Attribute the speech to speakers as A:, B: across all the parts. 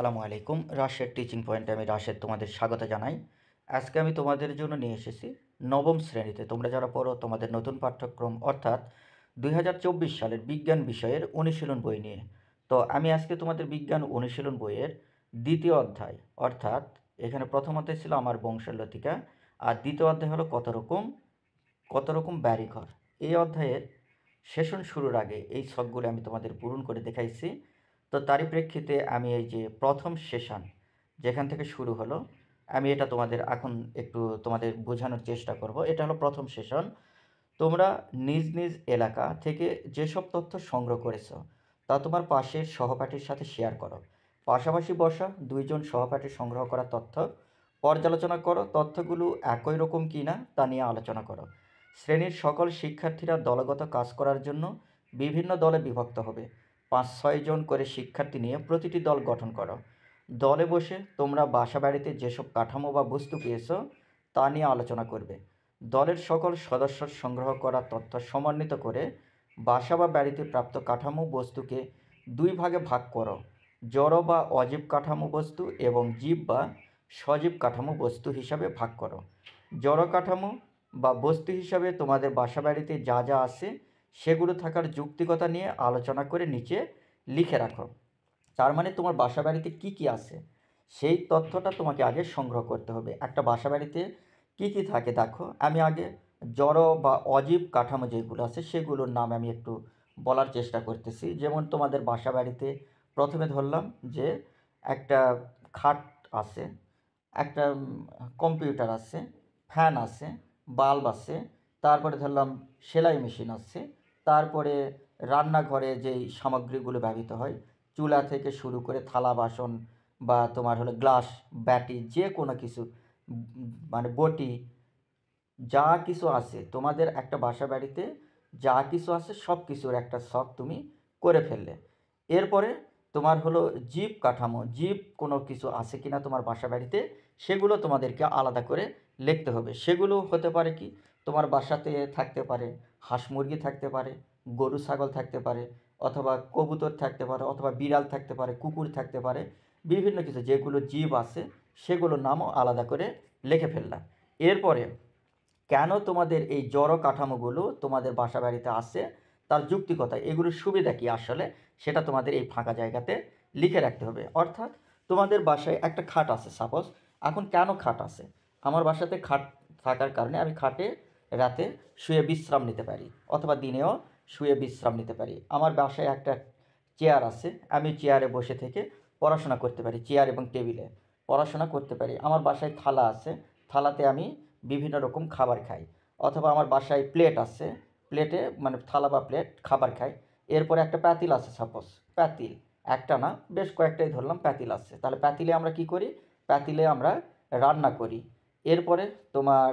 A: আসসালামু আলাইকুম রাশের টিচিং পয়েন্টে আমি রাশের তোমাদের স্বাগত জানাই আজকে আমি তোমাদের জন্য নিয়ে এসেছি নবম শ্রেণীতে তোমরা যারা পড়ো তোমাদের নতুন পাঠ্যক্রম অর্থাৎ দুই সালের বিজ্ঞান বিষয়ের অনুশীলন বই নিয়ে তো আমি আজকে তোমাদের বিজ্ঞান অনুশীলন বইয়ের দ্বিতীয় অধ্যায় অর্থাৎ এখানে প্রথম অধ্যায় ছিল আমার বংশের লতিকা আর দ্বিতীয় অধ্যায় হলো কত রকম কত রকম ব্যারিঘর এই অধ্যায়ের সেশন শুরুর আগে এই ছকগুলি আমি তোমাদের পূরণ করে দেখাইছি তো তারই প্রেক্ষিতে আমি এই যে প্রথম সেশন যেখান থেকে শুরু হলো আমি এটা তোমাদের এখন একটু তোমাদের বোঝানোর চেষ্টা করব এটা হলো প্রথম সেশন তোমরা নিজ নিজ এলাকা থেকে যেসব তথ্য সংগ্রহ করেছো তা তোমার পাশের সহপাঠীর সাথে শেয়ার করো পাশাপাশি বসা দুইজন সহপাঠী সংগ্রহ করা তথ্য পর্যালোচনা করো তথ্যগুলো একই রকম কি না তা নিয়ে আলোচনা করো শ্রেণীর সকল শিক্ষার্থীরা দলগত কাজ করার জন্য বিভিন্ন দলে বিভক্ত হবে পাঁচ ছয়জন করে শিক্ষার্থী নিয়ে প্রতিটি দল গঠন করো দলে বসে তোমরা বাসা বাড়িতে যেসব কাঠামো বা বস্তু পেয়েছ তা নিয়ে আলোচনা করবে দলের সকল সদস্য সংগ্রহ করা তথ্য সমন্বিত করে বাসা বা বাড়িতে প্রাপ্ত কাঠামো বস্তুকে দুই ভাগে ভাগ করো জড় বা অজীব কাঠামো বস্তু এবং জীব বা সজীব কাঠামো বস্তু হিসাবে ভাগ করো জড় কাঠামো বা বস্তু হিসাবে তোমাদের বাসা বাড়িতে যা যা আছে সেগুলো থাকার যুক্তিকতা নিয়ে আলোচনা করে নিচে লিখে রাখো তার মানে তোমার বাসা বাড়িতে কী কী আছে সেই তথ্যটা তোমাকে আগে সংগ্রহ করতে হবে একটা বাসা বাড়িতে কী কী থাকে দেখো আমি আগে জড়ো বা অজীব কাঠামো যেগুলো আছে সেগুলোর নাম আমি একটু বলার চেষ্টা করতেছি যেমন তোমাদের বাসা বাড়িতে প্রথমে ধরলাম যে একটা খাট আছে একটা কম্পিউটার আছে ফ্যান আছে বাল্ব আছে তারপরে ধরলাম সেলাই মেশিন আছে তারপরে রান্নাঘরে যেই সামগ্রীগুলো ব্যবহৃত হয় চুলা থেকে শুরু করে থালা বাসন বা তোমার হলো গ্লাস ব্যাটি যে কোনো কিছু মানে বটি যা কিছু আছে তোমাদের একটা বাসা বাড়িতে যা কিছু আছে সব কিছুর একটা শখ তুমি করে ফেললে এরপরে তোমার হলো জীব কাঠামো জীব কোনো কিছু আছে কিনা তোমার বাসা বাড়িতে সেগুলো তোমাদেরকে আলাদা করে লিখতে হবে সেগুলো হতে পারে কি তোমার বাসাতে থাকতে পারে হাঁস মুরগি থাকতে পারে গরু ছাগল থাকতে পারে অথবা কবুতর থাকতে পারে অথবা বিড়াল থাকতে পারে কুকুর থাকতে পারে বিভিন্ন কিছু যেগুলো জীব আছে সেগুলোর নামও আলাদা করে লিখে ফেললাম এরপরে কেন তোমাদের এই জড়ো কাঠামোগুলো তোমাদের বাসা বাড়িতে আসে তার যুক্তিকতা এগুলোর সুবিধা কী আসলে সেটা তোমাদের এই ফাঁকা জায়গাতে লিখে রাখতে হবে অর্থাৎ তোমাদের বাসায় একটা খাট আছে সাপোজ এখন কেন খাট আছে আমার বাসাতে খাট থাকার কারণে আমি খাটে রাতে শুয়ে বিশ্রাম নিতে পারি অথবা দিনেও শুয়ে বিশ্রাম নিতে পারি আমার বাসায় একটা চেয়ার আছে আমি চেয়ারে বসে থেকে পড়াশোনা করতে পারি চেয়ার এবং টেবিলে পড়াশোনা করতে পারি আমার বাসায় থালা আছে থালাতে আমি বিভিন্ন রকম খাবার খাই অথবা আমার বাসায় প্লেট আছে প্লেটে মানে থালা বা প্লেট খাবার খাই এরপরে একটা প্যাতিল আছে সাপোজ প্যাতিল একটা না বেশ কয়েকটাই ধরলাম প্যাতিল আছে তাহলে প্যাতিলে আমরা কি করি পাতিলে আমরা রান্না করি এরপরে তোমার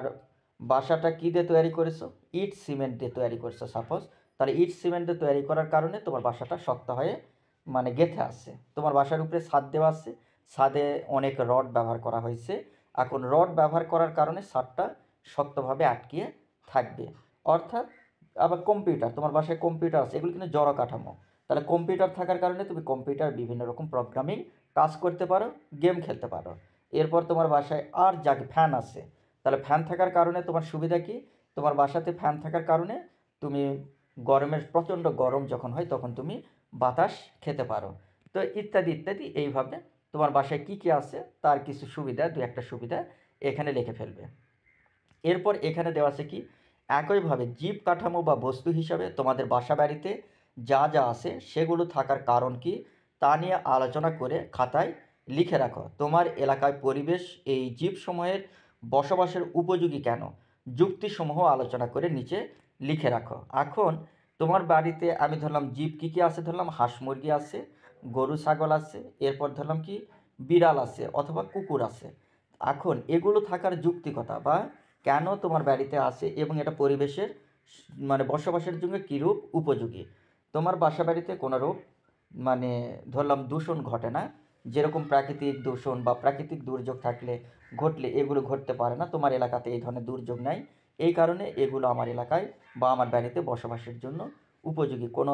A: বাসাটা কী দিয়ে তৈরি করেছো ইট সিমেন্ট দিয়ে তৈরি করেছো সাপোজ তাহলে ইট সিমেন্ট দিয়ে তৈরি করার কারণে তোমার বাসাটা শক্ত হয়ে মানে গেথে আছে তোমার বাসার উপরে ছাদ দেওয়া আছে ছাদে অনেক রড ব্যবহার করা হয়েছে এখন রড ব্যবহার করার কারণে ছাদটা শক্তভাবে আটকিয়ে থাকবে অর্থাৎ আবার কম্পিউটার তোমার বাসায় কম্পিউটার আছে এগুলো কিন্তু জড় কাঠামো তাহলে কম্পিউটার থাকার কারণে তুমি কম্পিউটার বিভিন্ন রকম প্রোগ্রামিং কাজ করতে পারো গেম খেলতে পারো এরপর তোমার বাসায় আর যা ফ্যান আছে তাহলে ফ্যান থাকার কারণে তোমার সুবিধা কি তোমার বাসাতে ফ্যান থাকার কারণে তুমি গরমের প্রচণ্ড গরম যখন হয় তখন তুমি বাতাস খেতে পারো তো ইত্যাদি ইত্যাদি এইভাবে তোমার বাসায় কি কি আছে তার কিছু সুবিধা দু একটা সুবিধা এখানে লিখে ফেলবে এরপর এখানে দেওয়া আছে কি একইভাবে জীব কাঠামো বা বস্তু হিসাবে তোমাদের বাসা বাড়িতে যা যা আছে সেগুলো থাকার কারণ কি তা নিয়ে আলোচনা করে খাতায় লিখে রাখো তোমার এলাকায় পরিবেশ এই জীবসমূহের বসবাসের উপযোগী কেন যুক্তিসমূহ আলোচনা করে নিচে লিখে রাখো এখন তোমার বাড়িতে আমি ধরলাম জীব কী কী আছে ধরলাম হাঁস মুরগি আছে গরু ছাগল আছে এরপর ধরলাম কি বিড়াল আছে অথবা কুকুর আছে এখন এগুলো থাকার যুক্তিকতা বা কেন তোমার বাড়িতে আছে এবং এটা পরিবেশের মানে বসবাসের জন্য কীরূপ উপযোগী তোমার বাসা বাড়িতে কোনোরূপ মানে ধরলাম দূষণ ঘটে না যেরকম প্রাকৃতিক দূষণ বা প্রাকৃতিক দুর্যোগ থাকলে ঘটলে এগুলো ঘটতে পারে না তোমার এলাকাতে এই ধরনের দুর্যোগ নাই এই কারণে এগুলো আমার এলাকায় বা আমার বাড়িতে বসবাসের জন্য উপযোগী কোনো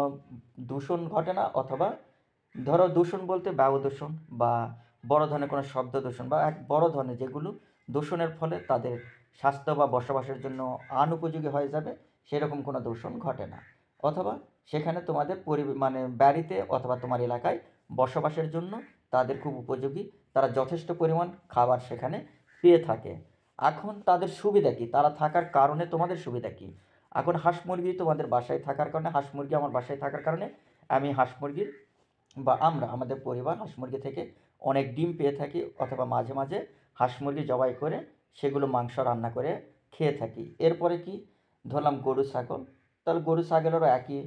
A: দূষণ ঘটে না অথবা ধরো দূষণ বলতে বায়ু দূষণ বা বড় ধরনের কোনো শব্দ দূষণ বা এক বড় ধরনের যেগুলো দূষণের ফলে তাদের স্বাস্থ্য বা বসবাসের জন্য আনুপযোগী হয়ে যাবে সেরকম কোনো দূষণ ঘটে না অথবা সেখানে তোমাদের পরি মানে বাড়িতে অথবা তোমার এলাকায় বসবাসের জন্য তাদের খুব উপযোগী তারা যথেষ্ট পরিমাণ খাবার সেখানে পেয়ে থাকে এখন তাদের সুবিধা কী তারা থাকার কারণে তোমাদের সুবিধা কী এখন হাঁস মুরগি তোমাদের বাসায় থাকার কারণে হাঁস মুরগি আমার বাসায় থাকার কারণে আমি হাঁস মুরগির বা আমরা আমাদের পরিবার হাঁস মুরগি থেকে অনেক ডিম পেয়ে থাকি অথবা মাঝে মাঝে হাঁস মুরগি জবাই করে সেগুলো মাংস রান্না করে খেয়ে থাকি এরপরে কি ধরলাম গরু ছাগল তাহলে গরু ছাগলেরও একই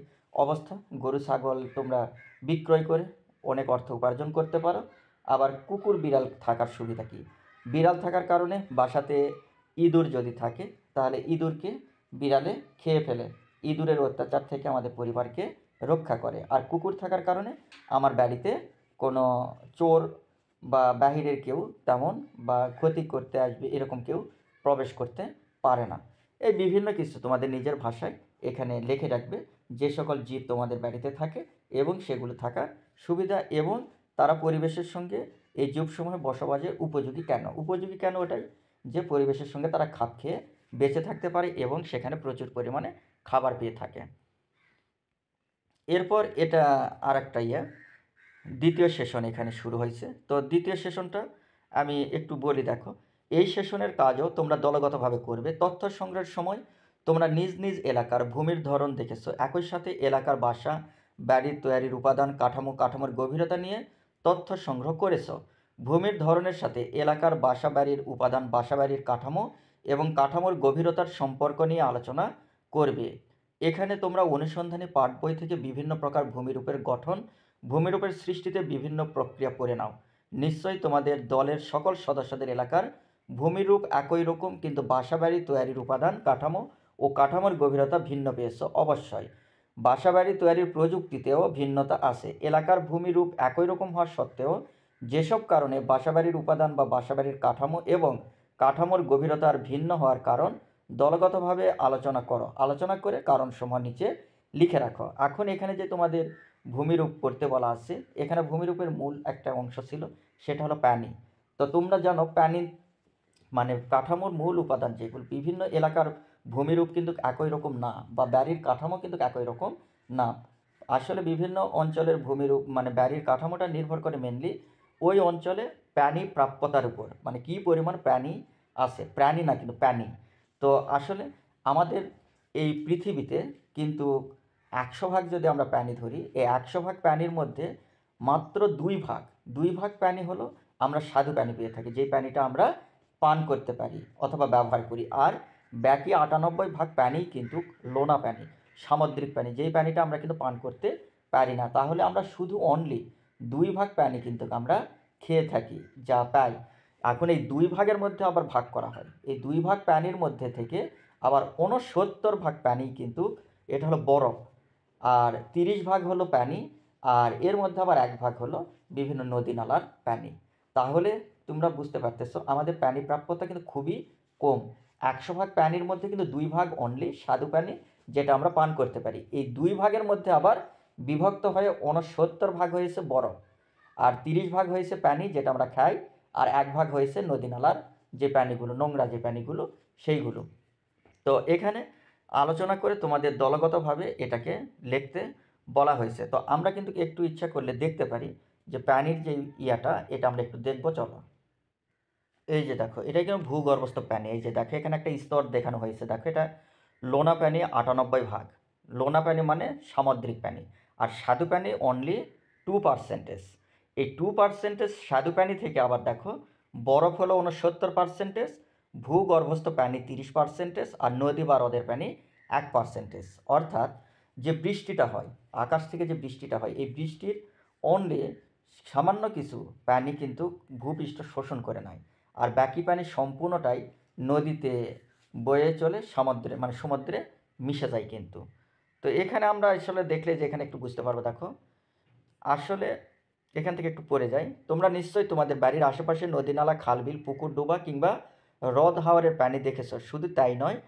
A: অবস্থা গরু ছাগল তোমরা বিক্রয় করে অনেক অর্থ উপার্জন করতে পারো আবার কুকুর বিড়াল থাকার সুবিধা কী বিড়াল থাকার কারণে বাসাতে ইঁদুর যদি থাকে তাহলে ইঁদুরকে বিড়ালে খেয়ে ফেলে ইঁদুরের অত্যাচার থেকে আমাদের পরিবারকে রক্ষা করে আর কুকুর থাকার কারণে আমার বাড়িতে কোনো চোর বা বাহিরের কেউ তেমন বা ক্ষতি করতে আসবে এরকম কেউ প্রবেশ করতে পারে না এই বিভিন্ন কিছু তোমাদের নিজের ভাষায় এখানে লিখে রাখবে যে সকল জীব তোমাদের বাড়িতে থাকে এবং সেগুলো থাকার সুবিধা এবং তারা পরিবেশের সঙ্গে এই সময়ে বসবাসের উপযোগী কেন উপযোগী কেন ওটাই যে পরিবেশের সঙ্গে তারা খাপ খেয়ে বেঁচে থাকতে পারে এবং সেখানে প্রচুর পরিমাণে খাবার পেয়ে থাকে এরপর এটা আর একটা ইয়ে দ্বিতীয় সেশন এখানে শুরু হয়েছে তো দ্বিতীয় সেশনটা আমি একটু বলি দেখো এই সেশনের কাজও তোমরা দলগতভাবে করবে তথ্য সংগ্রহের সময় তোমরা নিজ নিজ এলাকার ভূমির ধরন দেখেছো একই সাথে এলাকার বাসা বাড়ির তৈরির উপাদান কাঠামো কাঠামোর গভীরতা নিয়ে তথ্য সংগ্রহ করেছ ভূমির ধরনের সাথে এলাকার বাসা বাড়ির উপাদান বাসা বাড়ির কাঠামো এবং কাঠামোর গভীরতার সম্পর্ক নিয়ে আলোচনা করবে এখানে তোমরা অনুসন্ধানী পাঠ বই থেকে বিভিন্ন প্রকার ভূমিরূপের গঠন ভূমিরূপের সৃষ্টিতে বিভিন্ন প্রক্রিয়া পড়ে নাও নিশ্চয়ই তোমাদের দলের সকল সদস্যদের এলাকার ভূমিরূপ একই রকম কিন্তু বাসা বাড়ি তৈরির উপাদান কাঠামো ও কাঠামোর গভীরতা ভিন্ন পেয়েছে অবশ্যই বাসা বাড়ি তৈরির প্রযুক্তিতেও ভিন্নতা আছে এলাকার ভূমিরূপ একই রকম হওয়া সত্ত্বেও যেসব কারণে বাসাবাড়ির উপাদান বা বাসাবাড়ির কাঠামো এবং কাঠামোর গভীরতার ভিন্ন হওয়ার কারণ দলগতভাবে আলোচনা করো আলোচনা করে কারণ সময় নিচে লিখে রাখো এখন এখানে যে তোমাদের ভূমিরূপ করতে বলা আছে এখানে ভূমিরূপের মূল একটা অংশ ছিল সেটা হলো প্যানি তো তোমরা জানো প্যানি মানে কাঠামোর মূল উপাদান যেগুলো বিভিন্ন এলাকার ভূমিরূপ কিন্তু একই রকম না বা ব্যারির কাঠামো কিন্তু একই রকম না আসলে বিভিন্ন অঞ্চলের ভূমিরূপ মানে ব্যারির কাঠামোটা নির্ভর করে মেনলি ওই অঞ্চলে প্রাণী প্রাপ্যতার উপর মানে কি পরিমাণ প্রাণী আছে প্রাণী না কিন্তু প্রাণী তো আসলে আমাদের এই পৃথিবীতে কিন্তু একশো ভাগ যদি আমরা প্রাণী ধরি এই একশো ভাগ প্রাণীর মধ্যে মাত্র দুই ভাগ দুই ভাগ প্রাণী হলো আমরা স্বাদু প্রাণী পেয়ে থাকি যে প্রাণীটা আমরা পান করতে পারি অথবা ব্যবহার করি আর ব্যাকি আটানব্বই ভাগ প্যানি কিন্তু লোনা প্যানি সামুদ্রিক প্যানি যেই প্যানিটা আমরা কিন্তু পান করতে পারি না তাহলে আমরা শুধু অনলি দুই ভাগ প্যানি কিন্তু আমরা খেয়ে থাকি যা পাই এখন এই দুই ভাগের মধ্যে আবার ভাগ করা হয় এই দুই ভাগ প্যানির মধ্যে থেকে আবার ঊনসত্তর ভাগ প্যানি কিন্তু এটা হলো বরফ আর তিরিশ ভাগ হলো প্যানি আর এর মধ্যে আবার এক ভাগ হলো বিভিন্ন নদী নালার প্যানি তাহলে তোমরা বুঝতে পারতেছো আমাদের প্যানি প্রাপ্যতা কিন্তু খুবই কম একশো ভাগ প্যানির মধ্যে কিন্তু দুই ভাগ অনলি স্বাদু প্যানি যেটা আমরা পান করতে পারি এই দুই ভাগের মধ্যে আবার বিভক্ত হয়ে উনসত্তর ভাগ হয়েছে বরফ আর তিরিশ ভাগ হয়েছে প্যানি যেটা আমরা খাই আর এক ভাগ হয়েছে নদী নালার যে প্যানিগুলো নোংরা যে প্যানিগুলো সেইগুলো তো এখানে আলোচনা করে তোমাদের দলগতভাবে এটাকে লিখতে বলা হয়েছে তো আমরা কিন্তু একটু ইচ্ছা করলে দেখতে পারি যে প্যানির যে ইয়াটা এটা আমরা একটু দেখবো চলো এই যে দেখো এটা কিন্তু ভূগর্ভস্থ প্যানি এই যে দেখো এখানে একটা স্তর দেখানো হয়েছে দেখো এটা লোনা প্যানি আটানব্বই ভাগ লোনা প্যানি মানে সামুদ্রিক প্যানি আর স্বাদু প্যানি অনলি টু পার্সেন্টেজ এই টু পার্সেন্টেজ স্বাদু প্যানি থেকে আবার দেখো বরফ হলো উনসত্তর পার্সেন্টেজ ভূগর্ভস্থ প্যানি তিরিশ পার্সেন্টেজ আর নদী বা হ্রদের প্যানি এক পার্সেন্টেজ অর্থাৎ যে বৃষ্টিটা হয় আকাশ থেকে যে বৃষ্টিটা হয় এই বৃষ্টির অনলি সামান্য কিছু প্যানি কিন্তু ভূপৃষ্ঠ শোষণ করে নেয় আর বাকি পানি সম্পূর্ণটাই নদীতে বয়ে চলে সমুদ্রে মানে সমুদ্রে মিশে যায় কিন্তু তো এখানে আমরা আসলে দেখলে যে এখানে একটু বুঝতে পারবো দেখো আসলে এখান থেকে একটু পড়ে যাই তোমরা নিশ্চয়ই তোমাদের বাড়ির আশেপাশে নদী নালা খালবিল পুকুর ডোবা কিংবা হ্রদ হাওয়ারের পানি দেখেছ শুধু তাই নয়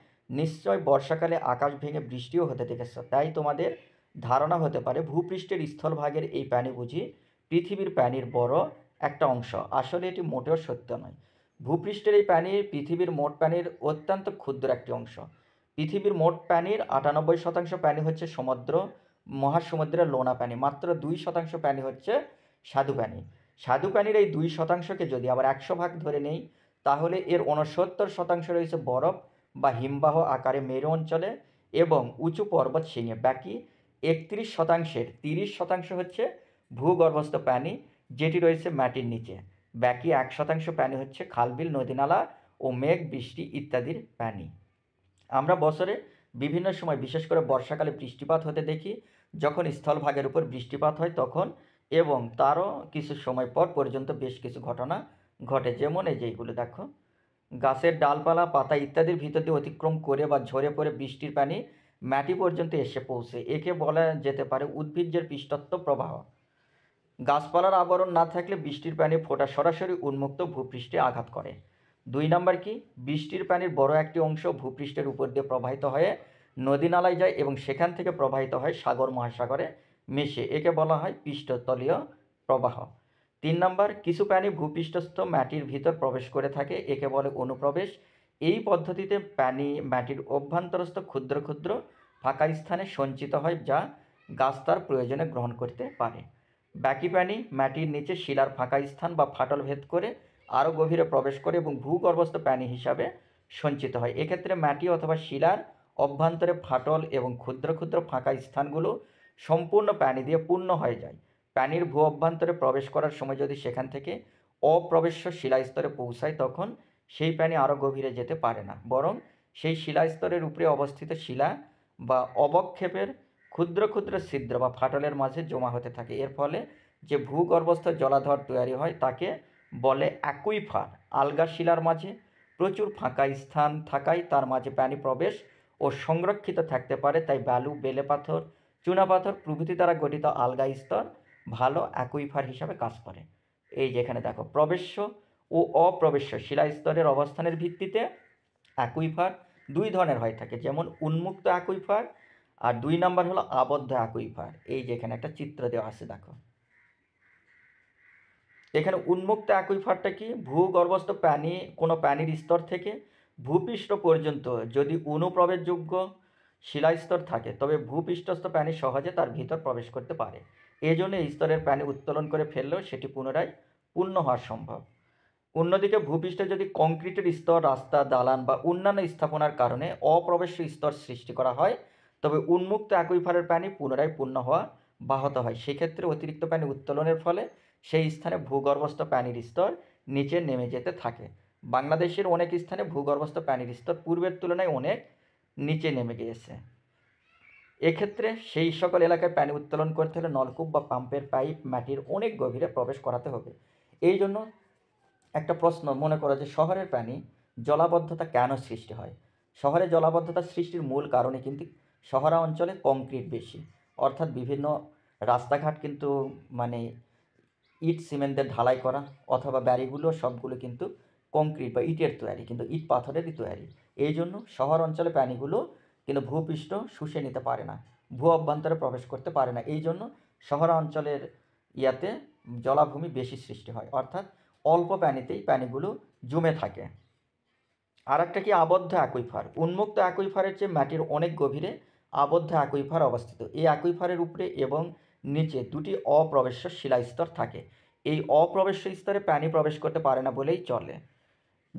A: নিশ্চয় বর্ষাকালে আকাশ ভেঙে বৃষ্টিও হতে দেখেছ তাই তোমাদের ধারণা হতে পারে ভূপৃষ্ঠের স্থলভাগের এই পানি বুঝি পৃথিবীর পানির বড় একটা অংশ আসলে এটি মোটেও সত্য নয় ভূপৃষ্ঠের এই পানি পৃথিবীর মোট পানির অত্যন্ত ক্ষুদ্র একটি অংশ পৃথিবীর মোট পানির আটানব্বই শতাংশ পানি হচ্ছে সমুদ্র মহাসমুদ্রের লোনা পানি মাত্র দুই শতাংশ পানি হচ্ছে সাধু পানি সাধু পানির এই দুই শতাংশকে যদি আবার একশো ভাগ ধরে নেই তাহলে এর উনসত্তর শতাংশ রয়েছে বরফ বা হিমবাহ আকারে মেরু অঞ্চলে এবং উঁচু পর্বত শিঙে বাকি একত্রিশ শতাংশের তিরিশ শতাংশ হচ্ছে ভূগর্ভস্থ পানি যেটি রয়েছে মাটির নিচে বাকি এক শতাংশ পানি হচ্ছে খালবিল নদীনালা ও মেঘ বৃষ্টি ইত্যাদির পানি আমরা বছরে বিভিন্ন সময় বিশেষ করে বর্ষাকালে বৃষ্টিপাত হতে দেখি যখন স্থলভাগের উপর বৃষ্টিপাত হয় তখন এবং তারও কিছু সময় পর পর্যন্ত বেশ কিছু ঘটনা ঘটে যেমন এই যেগুলো দেখো গাছের ডালপালা পাতা ইত্যাদির ভিতর দিয়ে অতিক্রম করে বা ঝরে পড়ে বৃষ্টির পানি মাটি পর্যন্ত এসে পৌঁছে একে বলা যেতে পারে উদ্ভিজ্জের পৃষ্ঠত্ব প্রবাহ গাছপালার আবরণ না থাকলে বৃষ্টির পানি ফোটা সরাসরি উন্মুক্ত ভূপৃষ্ঠে আঘাত করে দুই নম্বর কি বৃষ্টির পানির বড় একটি অংশ ভূপৃষ্ঠের উপর দিয়ে প্রবাহিত হয়ে নদী নালায় যায় এবং সেখান থেকে প্রবাহিত হয় সাগর মহাসাগরে মেশে একে বলা হয় পৃষ্ঠতলীয় প্রবাহ তিন নম্বর কিছু প্রাণী ভূপৃষ্ঠস্থ মাটির ভিতর প্রবেশ করে থাকে একে বলে অনুপ্রবেশ এই পদ্ধতিতে প্রাণী মাটির অভ্যন্তরস্থ ক্ষুদ্র ক্ষুদ্র ফাঁকা স্থানে সঞ্চিত হয় যা গাছ তার প্রয়োজনে গ্রহণ করতে পারে বাকি পানি মাটির নিচে শিলার ফাঁকা স্থান বা ফাটল ভেদ করে আরও গভীরে প্রবেশ করে এবং ভূগর্ভস্থ পানি হিসাবে সঞ্চিত হয় এক্ষেত্রে মাটি অথবা শিলার অভ্যন্তরে ফাটল এবং ক্ষুদ্র ক্ষুদ্র ফাঁকা স্থানগুলো সম্পূর্ণ পানি দিয়ে পূর্ণ হয়ে যায় পানির ভূ অভ্যন্তরে প্রবেশ করার সময় যদি সেখান থেকে অপ্রবেশ্য শিলাস্তরে পৌঁছায় তখন সেই পানি আরও গভীরে যেতে পারে না বরং সেই শিলাস্তরের উপরে অবস্থিত শিলা বা অবক্ষেপের ক্ষুদ্র ক্ষুদ্র ছিদ্র বা ফাটলের মাঝে জমা হতে থাকে এর ফলে যে ভূগর্ভস্থ জলাধর তৈরি হয় তাকে বলে অ্যাকুইফার আলগা শিলার মাঝে প্রচুর ফাঁকা স্থান থাকায় তার মাঝে প্রাণী প্রবেশ ও সংরক্ষিত থাকতে পারে তাই বালু বেলে পাথর চুনাপাথর প্রভৃতি দ্বারা গঠিত আলগা স্তর ভালো অ্যাকুইফার হিসাবে কাজ করে এই যেখানে দেখো প্রবেশ্য ও অপ্রবেশ্য শিলা স্তরের অবস্থানের ভিত্তিতে অ্যাকুইফার দুই ধরনের হয়ে থাকে যেমন উন্মুক্ত অ্যাকুইফার আর দুই নাম্বার হলো আবদ্ধ অ্যাকুইফার এই যে এখানে একটা চিত্র দেওয়া আছে দেখো এখানে উন্মুক্ত অ্যাকুইফারটা কি ভূগর্ভস্থ পানি কোনো পানির স্তর থেকে ভূপৃষ্ঠ পর্যন্ত যদি অনুপ্রবেশযোগ্য শিলাস্তর থাকে তবে ভূপৃষ্ঠস্থ পানি সহজে তার ভিতর প্রবেশ করতে পারে এজন্য এই স্তরের পানি উত্তোলন করে ফেললেও সেটি পুনরায় পূর্ণ হওয়া সম্ভব অন্যদিকে ভূপৃষ্ঠে যদি কংক্রিটের স্তর রাস্তা দালান বা অন্যান্য স্থাপনার কারণে অপ্রবেশ্য স্তর সৃষ্টি করা হয় তবে উন্মুক্ত ফারের পানি পুনরায় পূর্ণ হওয়া বাহত হয় সেক্ষেত্রে অতিরিক্ত পানি উত্তোলনের ফলে সেই স্থানে ভূগর্ভস্থ পানির স্তর নিচে নেমে যেতে থাকে বাংলাদেশের অনেক স্থানে ভূগর্ভস্থ পানির স্তর পূর্বের তুলনায় অনেক নিচে নেমে গিয়েছে এক্ষেত্রে সেই সকল এলাকায় পানি উত্তোলন করতে হলে নলকূপ বা পাম্পের পাইপ মাটির অনেক গভীরে প্রবেশ করাতে হবে এই জন্য একটা প্রশ্ন মনে করো যে শহরের পানি জলাবদ্ধতা কেন সৃষ্টি হয় শহরে জলাবদ্ধতা সৃষ্টির মূল কারণে কিন্তু শহরা অঞ্চলে কংক্রিট বেশি অর্থাৎ বিভিন্ন রাস্তাঘাট কিন্তু মানে ইট সিমেন্টের ঢালাই করা অথবা ব্যারিগুলো সবগুলো কিন্তু কংক্রিট বা ইটের তৈরি কিন্তু ইট পাথরেরই তৈরি এই জন্য শহর অঞ্চলে প্রাণীগুলো কিন্তু ভূপৃষ্ঠ শুষে নিতে পারে না ভূ অভ্যন্তরে প্রবেশ করতে পারে না এই জন্য শহর অঞ্চলের ইয়াতে জলাভূমি বেশি সৃষ্টি হয় অর্থাৎ অল্প প্রাণীতেই প্রাণীগুলো জমে থাকে আর একটা কি আবদ্ধ অ্যাকুইফার উন্মুক্ত অ্যাকুইফারের চেয়ে মাটির অনেক গভীরে আবদ্ধ অ্যাকুইফার অবস্থিত এই অ্যাকুইফারের উপরে এবং নিচে দুটি অপ্রবেশ্য শিলাস্তর থাকে এই অপ্রবেশ্য স্তরে পানি প্রবেশ করতে পারে না বলেই চলে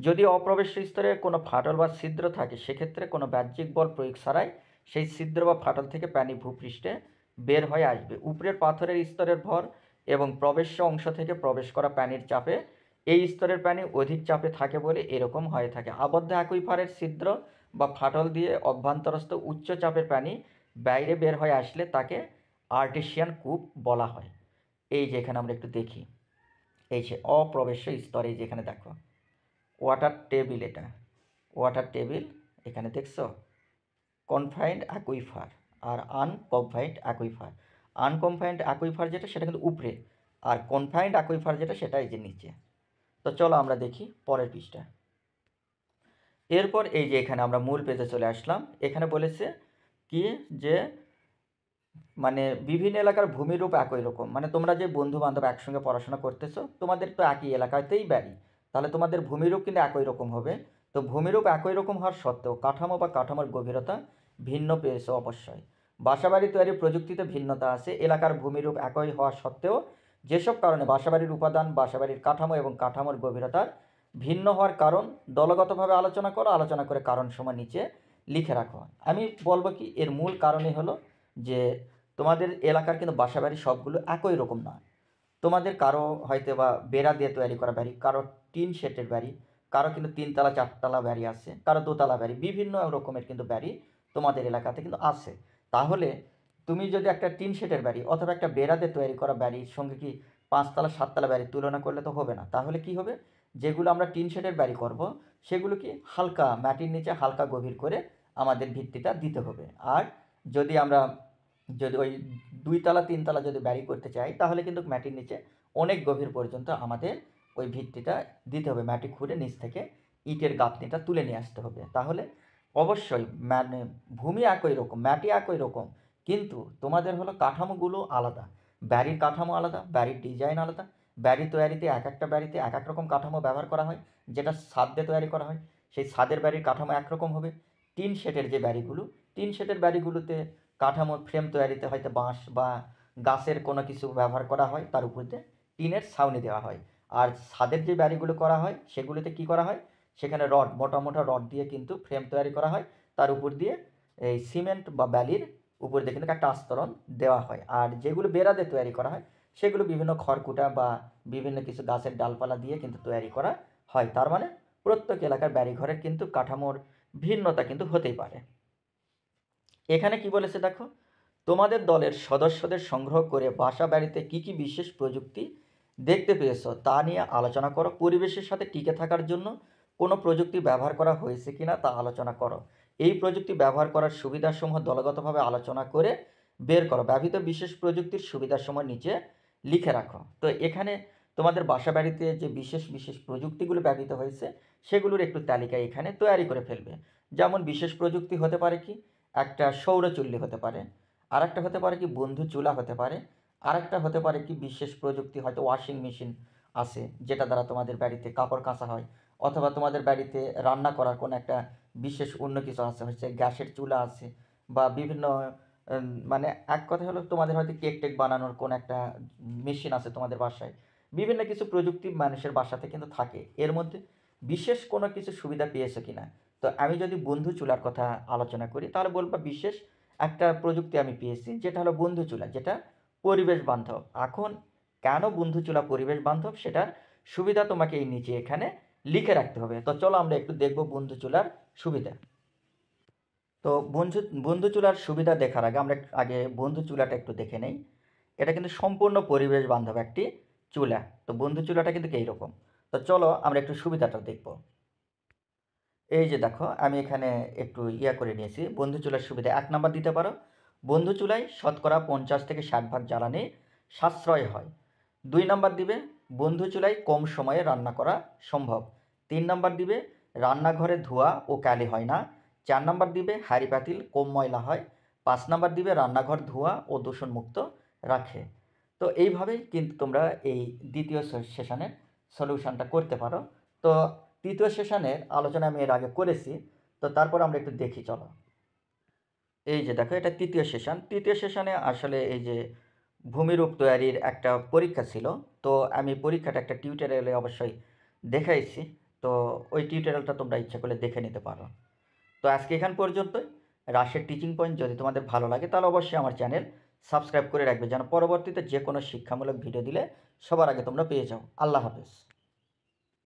A: যদি অপ্রবেশ্য স্তরে কোনো ফাটল বা ছিদ্র থাকে সেক্ষেত্রে কোনো বাহ্যিক বল প্রয়োগ ছাড়াই সেই ছিদ্র বা ফাটল থেকে পানি ভূপৃষ্ঠে বের হয়ে আসবে উপরের পাথরের স্তরের ভর এবং প্রবেশ্য অংশ থেকে প্রবেশ করা প্যানির চাপে এই স্তরের প্রাণী অধিক চাপে থাকে বলে এরকম হয়ে থাকে আবদ্ধ অ্যাকুইফারের ছিদ্র বা ফাটল দিয়ে অভ্যন্তরস্থ উচ্চ চাপের প্রাণী বাইরে বের হয়ে আসলে তাকে আর্টিশিয়ান কূপ বলা হয় এই যে এখানে আমরা একটু দেখি এই যে অপ্রবেশ্য স্তরে যেখানে দেখো ওয়াটার টেবিল এটা ওয়াটার টেবিল এখানে দেখছো কনফাইন্ড অ্যাকুইফার আর আনকনফাইন্ড অ্যাকুইফার আনকনফাইন্ড অ্যাকুইফার যেটা সেটা কিন্তু উপরে আর কনফাইন্ড অ্যাকুইফার যেটা সেটা এই যে নিচে তো চলো আমরা দেখি পরের পৃষ্ঠা এরপর এই যে এখানে আমরা মূল পেজে চলে আসলাম এখানে বলেছে কি যে মানে বিভিন্ন এলাকার ভূমিরূপ একই রকম মানে তোমরা যে বন্ধু বান্ধব একসঙ্গে পড়াশোনা করতেছো তোমাদের তো একই এলাকাতেই বাড়ি তাহলে তোমাদের ভূমিরূপ কিন্তু একই রকম হবে তো ভূমিরূপ একই রকম হওয়ার সত্ত্বেও কাঠামো বা কাঠামোর গভীরতা ভিন্ন পেয়েছে অবশ্যই বাসাবাড়ি তৈরি প্রযুক্তিতে ভিন্নতা আছে এলাকার ভূমিরূপ একই হওয়া সত্ত্বেও যেসব কারণে বাসাবাড়ির উপাদান বাসাবাড়ির কাঠামো এবং কাঠামোর গভীরতার ভিন্ন হওয়ার কারণ দলগতভাবে আলোচনা করো আলোচনা করে কারণ সময় নিচে লিখে রাখো আমি বলবো কি এর মূল কারণই হলো যে তোমাদের এলাকার কিন্তু বাসাবাড়ি সবগুলো একই রকম নয় তোমাদের কারো হয়তো বা বেড়া দিয়ে তৈরি করা বাড়ি কারো টিন শেটের বাড়ি কারো কিন্তু তিনতলা চারতলা বাড়ি আছে কারো দোতলা বাড়ি বিভিন্ন রকমের কিন্তু বাড়ি তোমাদের এলাকাতে কিন্তু আছে তাহলে তুমি যদি একটা টিন শেটের বাড়ি অথবা একটা বেড়াতে তৈরি করা বাড়ির সঙ্গে কি পাঁচতলা সাততলা বাড়ি তুলনা করলে তো হবে না তাহলে কি হবে যেগুলো আমরা টিন শেডের বাড়ি করব সেগুলো কি হালকা মাটির নিচে হালকা গভীর করে আমাদের ভিত্তিটা দিতে হবে আর যদি আমরা যদি ওই দুইতলা তিনতলা যদি বাড়ি করতে চাই তাহলে কিন্তু মাটির নিচে অনেক গভীর পর্যন্ত আমাদের ওই ভিত্তিটা দিতে হবে মাটি খুঁড়ে নিচ থেকে ইটের গাঁথনিটা তুলে নিয়ে আসতে হবে তাহলে অবশ্যই মানে ভূমি একই রকম মাটি একই রকম কিন্তু তোমাদের হলো কাঠামোগুলো আলাদা ব্যারির কাঠামো আলাদা ব্যারির ডিজাইন আলাদা ব্যারি তৈরিতে এক একটা ব্যারিতে এক এক রকম কাঠামো ব্যবহার করা হয় যেটা দিয়ে তৈরি করা হয় সেই সাদের ব্যারির কাঠামো একরকম হবে তিন সেটের যে ব্যারিগুলো তিন সেটের ব্যারিগুলোতে কাঠামো ফ্রেম তৈরিতে হয়তো বাঁশ বা গাছের কোনো কিছু ব্যবহার করা হয় তার দিয়ে টিনের ছাউনি দেওয়া হয় আর ছাদের যে ব্যারিগুলো করা হয় সেগুলোতে কি করা হয় সেখানে রড মোটা মোটা রড দিয়ে কিন্তু ফ্রেম তৈরি করা হয় তার উপর দিয়ে এই সিমেন্ট বা ব্যালির উপরে দেখে একটা আস্তরণ দেওয়া হয় আর যেগুলো বেড়াতে তৈরি করা হয় সেগুলো বিভিন্ন খড়কুটা বা বিভিন্ন কিছু গাছের ডালপালা দিয়ে কিন্তু তৈরি করা হয় তার মানে প্রত্যেক এলাকার বাড়িঘরের কিন্তু কাঠামোর ভিন্নতা কিন্তু হতেই পারে এখানে কি বলেছে দেখো তোমাদের দলের সদস্যদের সংগ্রহ করে বাসা বাড়িতে কী কী বিশেষ প্রযুক্তি দেখতে পেয়েছ তা নিয়ে আলোচনা করো পরিবেশের সাথে টিকে থাকার জন্য কোনো প্রযুক্তি ব্যবহার করা হয়েছে কিনা তা আলোচনা করো এই প্রযুক্তি ব্যবহার করার সুবিধাসমূহ দলগতভাবে আলোচনা করে বের করো ব্যবহৃত বিশেষ প্রযুক্তির সুবিধাসমূহ নিচে লিখে রাখো তো এখানে তোমাদের বাসা বাড়িতে যে বিশেষ বিশেষ প্রযুক্তিগুলো ব্যবহৃত হয়েছে সেগুলোর একটু তালিকা এখানে তৈরি করে ফেলবে যেমন বিশেষ প্রযুক্তি হতে পারে কি একটা সৌর চুল্লি হতে পারে আর একটা হতে পারে কি বন্ধু চুলা হতে পারে আর একটা হতে পারে কি বিশেষ প্রযুক্তি হয়তো ওয়াশিং মেশিন আছে যেটা দ্বারা তোমাদের বাড়িতে কাপড় কাঁচা হয় অথবা তোমাদের বাড়িতে রান্না করার কোনো একটা বিশেষ অন্য কিছু আছে হচ্ছে গ্যাসের চুলা আছে বা বিভিন্ন মানে এক কথা হলো তোমাদের হয়তো কেক টেক বানানোর কোন একটা মেশিন আছে তোমাদের বাসায় বিভিন্ন কিছু প্রযুক্তি মানুষের বাসাতে কিন্তু থাকে এর মধ্যে বিশেষ কোনো কিছু সুবিধা পেয়েছো কি না তো আমি যদি বন্ধু চুলার কথা আলোচনা করি তাহলে বলবো বিশেষ একটা প্রযুক্তি আমি পেয়েছি যেটা হলো বন্ধু চুলা যেটা পরিবেশ বান্ধব এখন কেন বন্ধু চুলা পরিবেশ বান্ধব সেটার সুবিধা তোমাকে এই নিচে এখানে লিখে রাখতে হবে তো চলো আমরা একটু দেখব বন্ধু চুলার সুবিধা তো বন্ধু বন্ধু চুলার সুবিধা দেখার আগে আমরা আগে বন্ধু চুলাটা একটু দেখে নেই এটা কিন্তু সম্পূর্ণ পরিবেশ বান্ধব একটি চুলা তো বন্ধু চুলাটা কিন্তু এইরকম তো চলো আমরা একটু সুবিধাটা দেখব এই যে দেখো আমি এখানে একটু ইয়া করে নিয়েছি বন্ধু চুলার সুবিধা এক নাম্বার দিতে পারো বন্ধু চুলায় শতকরা পঞ্চাশ থেকে ষাট ভাগ জ্বালানি সাশ্রয় হয় দুই নাম্বার দিবে বন্ধু চুলাই কম সময়ে রান্না করা সম্ভব তিন নম্বর দিবে রান্নাঘরে ধোয়া ও কালি হয় না চার নম্বর দিবে হাঁড়ি পাতিল কম ময়লা হয় পাঁচ নম্বর দিবে রান্নাঘর ধোয়া ও দূষণমুক্ত রাখে তো এইভাবেই কিন্তু তোমরা এই দ্বিতীয় সেশনের সলিউশনটা করতে পারো তো তৃতীয় সেশনের আলোচনা আমি এর আগে করেছি তো তারপর আমরা একটু দেখি চলো এই যে দেখো এটা তৃতীয় সেশন তৃতীয় সেশনে আসলে এই যে ভূমিরূপ তৈরির একটা পরীক্ষা ছিল তো আমি পরীক্ষাটা একটা টিউটোরিয়ালে অবশ্যই দেখাইছি তো ওই টিউটোরিয়ালটা তোমরা ইচ্ছা করলে দেখে নিতে পারো তো আজকে এখান পর্যন্তই রাশের টিচিং পয়েন্ট যদি তোমাদের ভালো লাগে তাহলে অবশ্যই আমার চ্যানেল সাবস্ক্রাইব করে রাখবে যেন পরবর্তীতে যে কোনো শিক্ষামূলক ভিডিও দিলে সবার আগে তোমরা পেয়ে যাও আল্লাহ হাফেজ